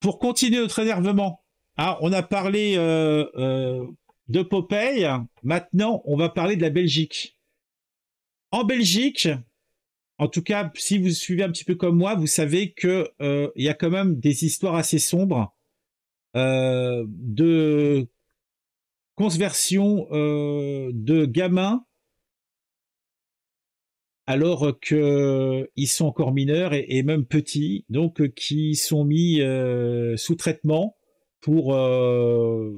pour continuer notre énervement, hein, on a parlé euh, euh, de Popeye. Maintenant, on va parler de la Belgique. En Belgique, en tout cas, si vous suivez un petit peu comme moi, vous savez que euh, il y a quand même des histoires assez sombres de conversion de gamins alors qu'ils sont encore mineurs et, même petits, donc euh, qui sont mis euh, sous traitement pour euh,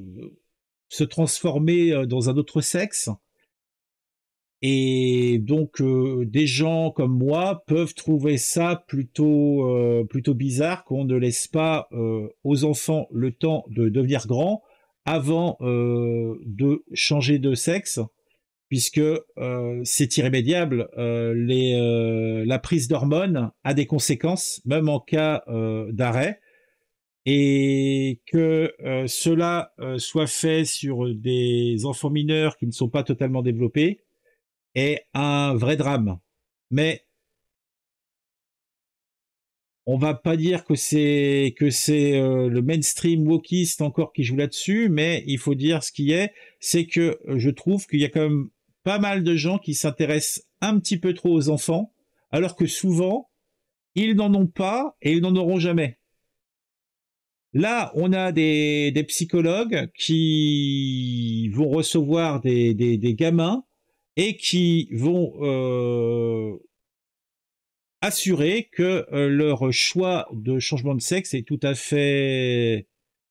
se transformer dans un autre sexe. Et donc des gens comme moi peuvent trouver ça plutôt plutôt bizarre qu'on ne laisse pas aux enfants le temps de devenir grands avant de changer de sexe puisque euh, c'est irrémédiable. Euh, euh, la prise d'hormones a des conséquences, même en cas d'arrêt, et que cela soit fait sur des enfants mineurs qui ne sont pas totalement développés est un vrai drame. Mais on va pas dire que c'est que c'est euh, le mainstream wokiste encore qui joue là-dessus, mais il faut dire ce qui est, c'est que euh, je trouve qu'il y a quand même pas mal de gens qui s'intéressent un petit peu trop aux enfants, alors que souvent ils n'en ont pas et ils n'en auront jamais. Là, on a des, des psychologues qui vont recevoir des, des, des gamins et qui vont euh, assurer que euh, leur choix de changement de sexe est tout à fait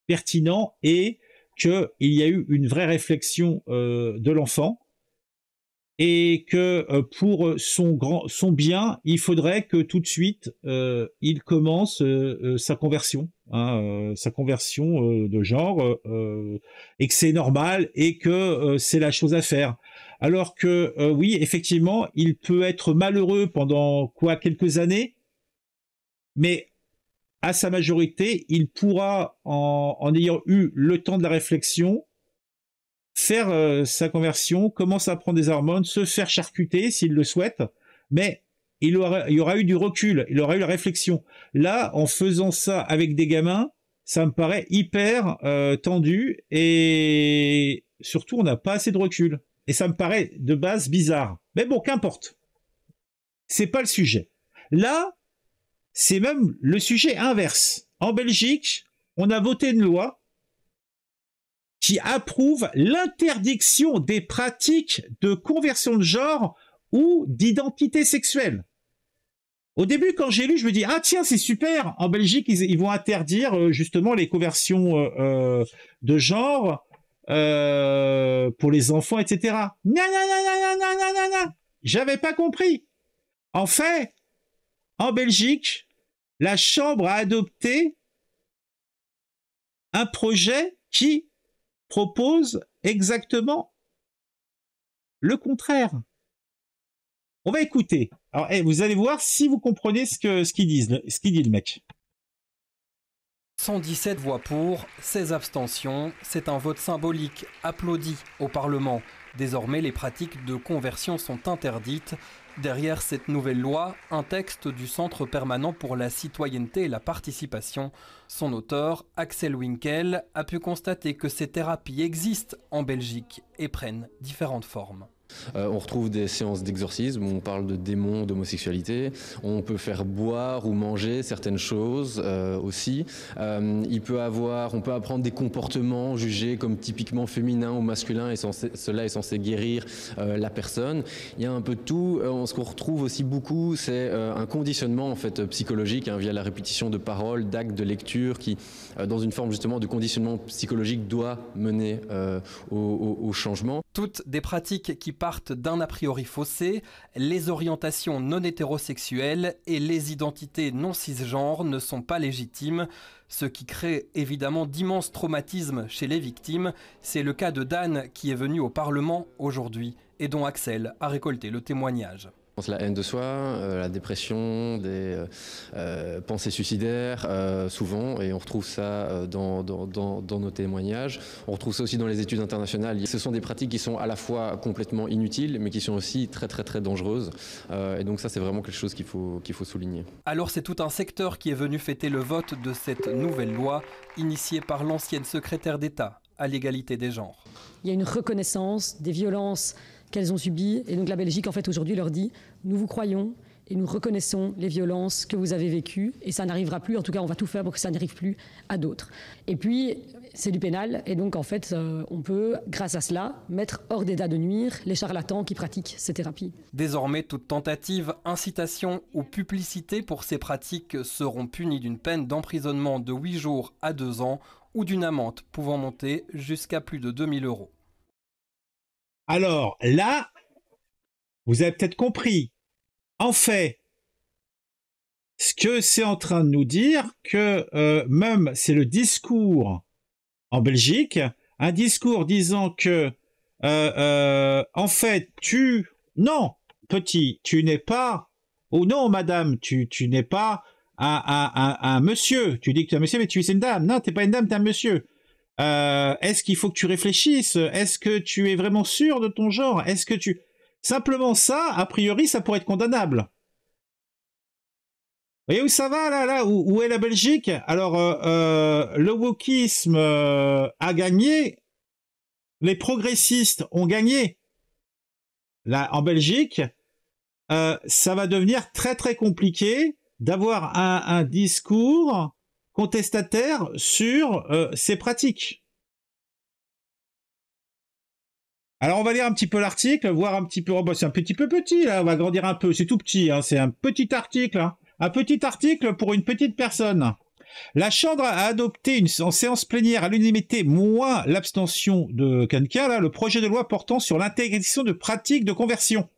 pertinent et qu'il y a eu une vraie réflexion euh, de l'enfant et que euh, pour son, bien, il faudrait que tout de suite il commence sa conversion, hein, sa conversion de genre, et que c'est normal et que c'est la chose à faire. Alors que euh, oui, effectivement, il peut être malheureux pendant quoi quelques années, mais à sa majorité, il pourra, en, ayant eu le temps de la réflexion, faire euh, sa conversion, commencer à prendre des hormones, se faire charcuter s'il le souhaite, mais il aura, aura eu du recul, il aura eu la réflexion. Là, en faisant ça avec des gamins, ça me paraît hyper euh, tendu et surtout, on n'a pas assez de recul. Et ça me paraît de base bizarre. Mais bon, qu'importe. C'est pas le sujet. Là, c'est même le sujet inverse. En Belgique, on a voté une loi qui approuve l'interdiction des pratiques de conversion de genre ou d'identité sexuelle. Au début, quand j'ai lu, je me dis ah tiens c'est super. En Belgique, ils, vont interdire euh, justement les conversions euh, euh, de genre euh, pour les enfants, etc. J'avais pas compris. En fait, en Belgique, la Chambre a adopté un projet qui propose exactement le contraire. On va écouter. Alors, eh, vous allez voir si vous comprenez ce que ce qu'ils disent, ce qu'il dit le mec. 117 voix pour, 16 abstentions, c'est un vote symbolique, applaudi au Parlement. Désormais, les pratiques de conversion sont interdites. Derrière cette nouvelle loi, un texte du Centre permanent pour la citoyenneté et la participation. Son auteur, Axel Winkel, a pu constater que ces thérapies existent en Belgique et prennent différentes formes. Euh, on retrouve des séances d'exorcisme on parle de démons, d'homosexualité. On peut faire boire ou manger certaines choses euh, aussi. Euh, il peut avoir, on peut apprendre des comportements jugés comme typiquement féminins ou masculins et cela est censé guérir la personne. Il y a un peu de tout. ce qu'on retrouve aussi beaucoup, c'est un conditionnement en fait psychologique hein, via la répétition de paroles, d'actes, de lectures qui, dans une forme justement de conditionnement psychologique, doit mener au, changement. Toutes des pratiques qui partent d'un a priori faussé, les orientations non hétérosexuelles et les identités non cisgenres ne sont pas légitimes, ce qui crée évidemment d'immenses traumatismes chez les victimes. C'est le cas de Dan qui est venu au Parlement aujourd'hui et dont Axel a récolté le témoignage. La haine de soi, euh, la dépression, des euh, euh, pensées suicidaires, souvent, et on retrouve ça dans, nos témoignages. On retrouve ça aussi dans les études internationales. Ce sont des pratiques qui sont à la fois complètement inutiles, mais qui sont aussi très très très dangereuses. et donc ça, c'est vraiment quelque chose qu'il faut, qu'il faut souligner. Alors c'est tout un secteur qui est venu fêter le vote de cette nouvelle loi, initiée par l'ancienne secrétaire d'État à l'égalité des genres. Il y a une reconnaissance des violences qu'elles ont subi Et donc la Belgique, en fait, aujourd'hui, leur dit, nous vous croyons et nous reconnaissons les violences que vous avez vécues et ça n'arrivera plus. En tout cas, on va tout faire pour que ça n'arrive plus à d'autres. Et puis, c'est du pénal et donc en fait, euh, on peut, grâce à cela, mettre hors d'état de nuire les charlatans qui pratiquent ces thérapies. Désormais, toute tentative, incitation ou publicité pour ces pratiques seront punies d'une peine d'emprisonnement de 8 jours à 2 ans ou d'une amende pouvant monter jusqu'à plus de 2000 euros. Alors là, vous avez peut-être compris, en fait, ce que c'est en train de nous dire, que euh, même c'est le discours en Belgique, un discours disant que, euh, euh, en fait, tu... Non, petit, tu n'es pas... Ou non, madame, tu, n'es pas un, un, monsieur. Tu dis que tu es un monsieur, mais tu es une dame. Non, tu n'es pas une dame, tu es un monsieur. Euh, est-ce qu'il faut que tu réfléchisses Est-ce que tu es vraiment sûr de ton genre Est-ce que tu... Simplement ça, a priori, ça pourrait être condamnable. Vous voyez où ça va, là, là où, est la Belgique Alors, euh, euh, le wokisme a gagné, les progressistes ont gagné. Là, en Belgique, ça va devenir très très compliqué d'avoir un discours contestataire sur euh, ces pratiques. Alors on va lire un petit peu l'article, voir un petit peu, oh, bah, c'est un petit peu petit là, on va grandir un peu, c'est tout petit, hein, c'est un petit article, hein. un petit article pour une petite personne. La Chambre a adopté une, en séance plénière à l'unanimité, moins l'abstention de Kanka, le projet de loi portant sur l'intégration de pratiques de conversion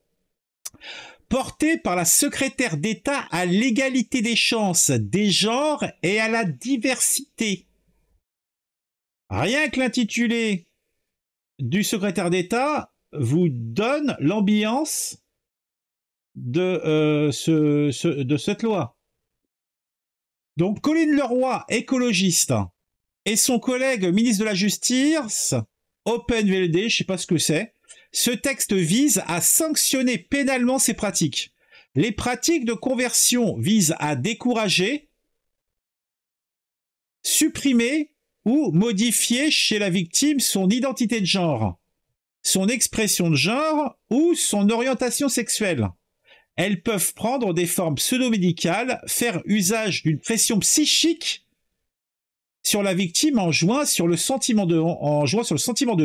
portée par la secrétaire d'État à l'égalité des chances, des genres et à la diversité. Rien que l'intitulé du secrétaire d'État vous donne l'ambiance de, euh, de cette loi. Donc Colline Leroy, écologiste, et son collègue ministre de la Justice, OpenVLD, je ne sais pas ce que c'est, ce texte vise à sanctionner pénalement ces pratiques. Les pratiques de conversion visent à décourager, supprimer ou modifier chez la victime son identité de genre, son expression de genre ou son orientation sexuelle. Elles peuvent prendre des formes pseudo-médicales, faire usage d'une pression psychique sur la victime en jouant sur le sentiment de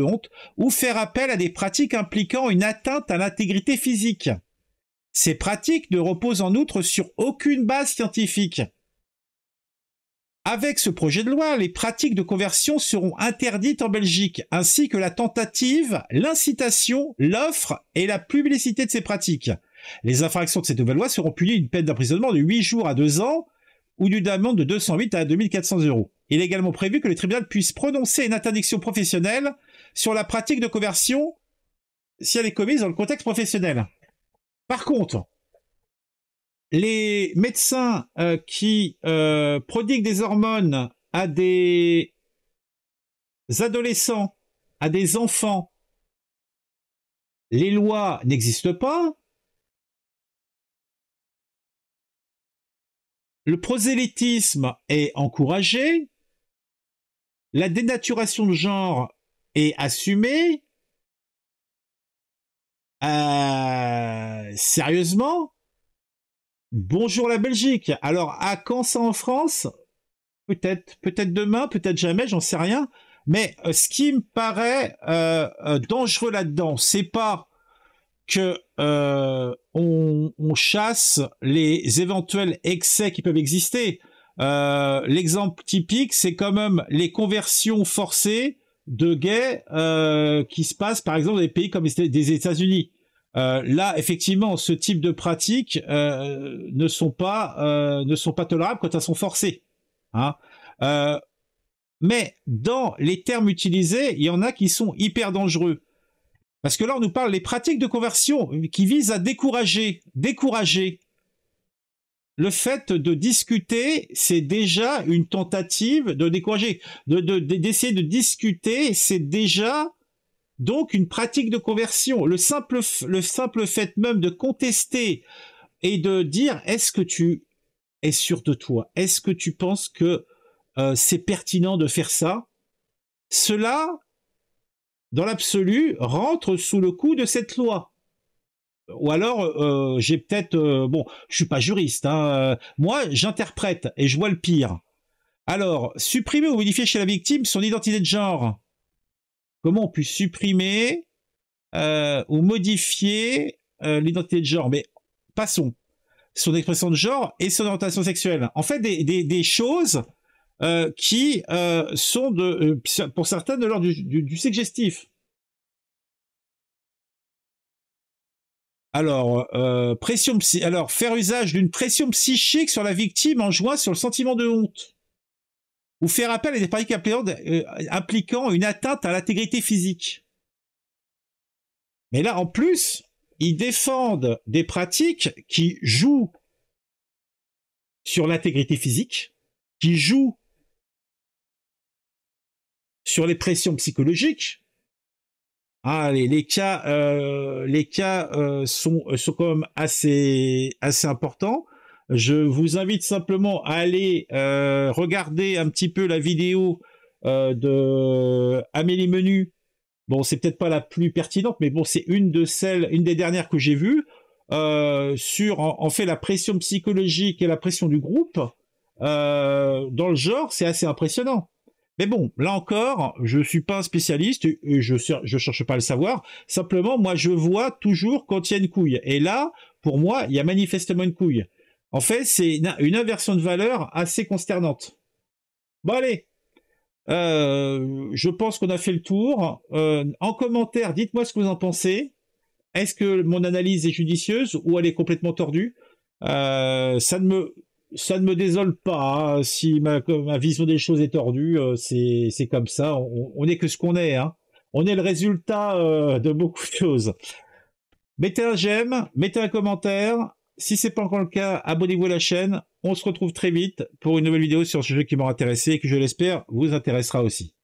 honte, ou faire appel à des pratiques impliquant une atteinte à l'intégrité physique. Ces pratiques ne reposent en outre sur aucune base scientifique. Avec ce projet de loi, les pratiques de conversion seront interdites en Belgique, ainsi que la tentative, l'incitation, l'offre et la publicité de ces pratiques. Les infractions de cette nouvelle loi seront punies d'une peine d'emprisonnement de 8 jours à 2 ans ou d'une amende de 208 à 2400 euros. Il est également prévu que le tribunal puissent prononcer une interdiction professionnelle sur la pratique de conversion si elle est commise dans le contexte professionnel. Par contre, les médecins euh, qui euh, prodiguent des hormones à des adolescents, à des enfants, les lois n'existent pas. Le prosélytisme est encouragé la dénaturation de genre est assumée, euh, sérieusement, bonjour la Belgique. Alors, à quand ça en France Peut-être peut-être demain, peut-être jamais, j'en sais rien. Mais euh, ce qui me paraît euh, dangereux là-dedans, c'est pas que on chasse les éventuels excès qui peuvent exister. Euh, l'exemple typique, c'est quand même les conversions forcées de gays euh, qui se passent, par exemple, dans des pays comme les États-Unis. Euh, là, effectivement, ce type de pratiques ne sont pas ne sont pas tolérables quand elles sont forcées. Hein. mais dans les termes utilisés, il y en a qui sont hyper dangereux. Parce que là, on nous parle des pratiques de conversion qui visent à décourager, décourager le fait de discuter, c'est déjà une tentative de décourager. D'essayer de, discuter, c'est déjà donc une pratique de conversion. Le simple, le simple fait même de contester et de dire est-ce que tu es sûr de toi Est-ce que tu penses que euh, c'est pertinent de faire ça Cela, dans l'absolu, rentre sous le coup de cette loi ou alors euh, j'ai peut-être euh, bon, je suis pas juriste. Hein, euh, moi, j'interprète et je vois le pire. Alors, supprimer ou modifier chez la victime son identité de genre. Comment on peut supprimer ou modifier l'identité de genre Mais passons. Son expression de genre et son orientation sexuelle. En fait, des, choses qui sont de, pour certaines de l'ordre du suggestif. Alors, euh, pression Alors, faire usage d'une pression psychique sur la victime en jouant sur le sentiment de honte. Ou faire appel à des pratiques euh, impliquant une atteinte à l'intégrité physique. Mais là, en plus, ils défendent des pratiques qui jouent sur l'intégrité physique, qui jouent sur les pressions psychologiques, les cas, euh, les cas euh, sont, euh, sont quand même assez, assez importants. Je vous invite simplement à aller regarder un petit peu la vidéo de Amélie Menu. Bon, c'est peut-être pas la plus pertinente, mais bon, c'est une de celles, une des dernières que j'ai vues sur, en, fait, la pression psychologique et la pression du groupe dans le genre. C'est assez impressionnant. Mais bon, là encore, je ne suis pas un spécialiste, et je ne cherche pas à le savoir. Simplement, moi, je vois toujours quand il y a une couille. Et là, pour moi, il y a manifestement une couille. En fait, c'est une inversion de valeur assez consternante. Bon allez, euh, je pense qu'on a fait le tour. Euh, en commentaire, dites-moi ce que vous en pensez. Est-ce que mon analyse est judicieuse ou elle est complètement tordue euh, ça ne me, ça ne me désole pas. Hein. Si ma, vision des choses est tordue, euh, c'est comme ça. On n'est que ce qu'on est. Hein. On est le résultat euh, de beaucoup de choses. Mettez un j'aime, mettez un commentaire. Si c'est pas encore le cas, abonnez-vous à la chaîne. On se retrouve très vite pour une nouvelle vidéo sur ce jeu qui m'a intéressé et que je l'espère vous intéressera aussi.